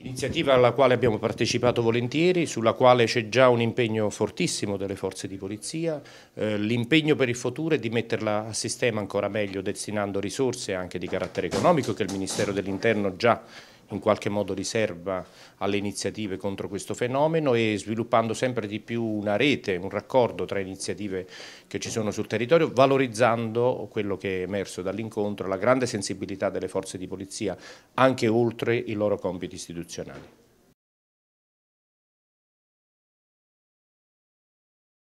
Iniziativa alla quale abbiamo partecipato volentieri, sulla quale c'è già un impegno fortissimo delle forze di polizia, eh, l'impegno per il futuro è di metterla a sistema ancora meglio destinando risorse anche di carattere economico che il Ministero dell'Interno già in qualche modo riserva alle iniziative contro questo fenomeno e sviluppando sempre di più una rete, un raccordo tra iniziative che ci sono sul territorio, valorizzando quello che è emerso dall'incontro, la grande sensibilità delle forze di polizia anche oltre i loro compiti istituzionali.